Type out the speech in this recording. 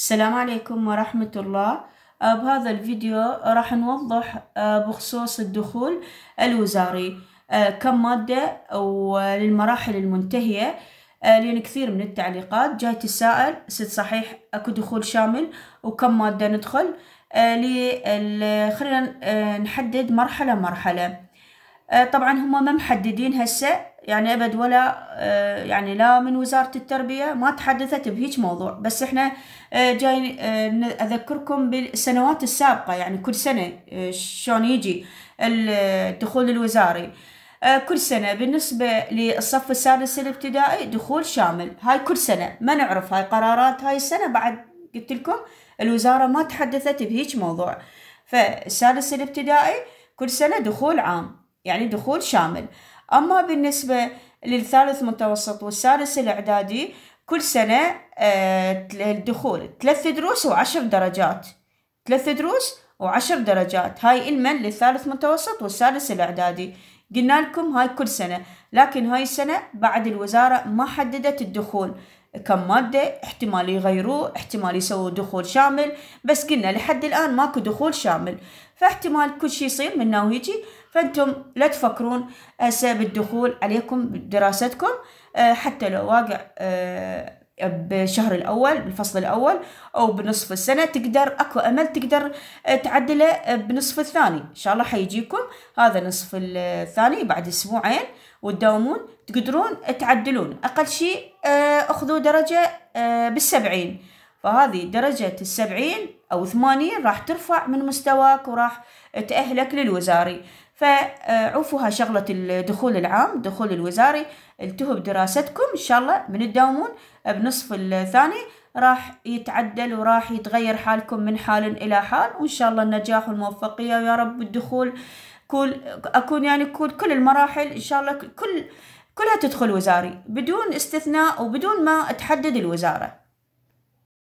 السلام عليكم ورحمة الله أه، بهذا الفيديو راح نوضح أه، بخصوص الدخول الوزاري أه، كم مادة وللمراحل المنتهية لأن كثير من التعليقات جاي تساءل ست صحيح أكو دخول شامل وكم مادة ندخل خلينا نحدد مرحلة مرحلة طبعا هم ما محددين هسه يعني ابد ولا آه، يعني لا من وزاره التربيه ما تحدثت بهيج موضوع بس احنا آه، جاي آه، اذكركم بالسنوات السابقه يعني كل سنه شلون يجي الدخول الوزاري كل سنة بالنسبة للصف السادس الابتدائي دخول شامل هاي كل سنة ما نعرف هاي قرارات هاي السنة بعد قلت لكم الوزارة ما تحدثت بهيج موضوع فالسادس الابتدائي كل سنة دخول عام يعني دخول شامل أما بالنسبة للثالث متوسط والسادس الإعدادي كل سنة آه، الدخول ثلاث دروس وعشر درجات ثلاث دروس وعشر درجات هاي المن للثالث متوسط والسادس الإعدادي قلنا لكم هاي كل سنة لكن هاي السنة بعد الوزارة ما حددت الدخول كم مادة احتمال يغيروه احتمال يسووا دخول شامل بس قلنا لحد الآن ماكو دخول شامل فاحتمال كل شيء يصير منا وهيجي فانتم لا تفكرون هسه بالدخول عليكم بدراستكم آه، حتى لو واقع آه، بالشهر الأول بالفصل الأول أو بنصف السنة تقدر أكو أمل تقدر آه، تعدله آه، بنصف الثاني إن شاء الله حيجيكم هذا نصف الثاني بعد أسبوعين وتداومون تقدرون تعدلون أقل شيء آه، أخذوا درجة بالسبعين فهذه درجة السبعين أو ثمانين راح ترفع من مستواك وراح تأهلك للوزاري فعوفوها شغلة الدخول العام الدخول الوزاري التهوا بدراستكم إن شاء الله من تداومون بنصف الثاني راح يتعدل وراح يتغير حالكم من حال إلى حال وإن شاء الله النجاح والموفقية ويا رب الدخول كل أكون يعني كل, كل المراحل إن شاء الله كل كلها تدخل وزاري بدون استثناء وبدون ما تحدد الوزارة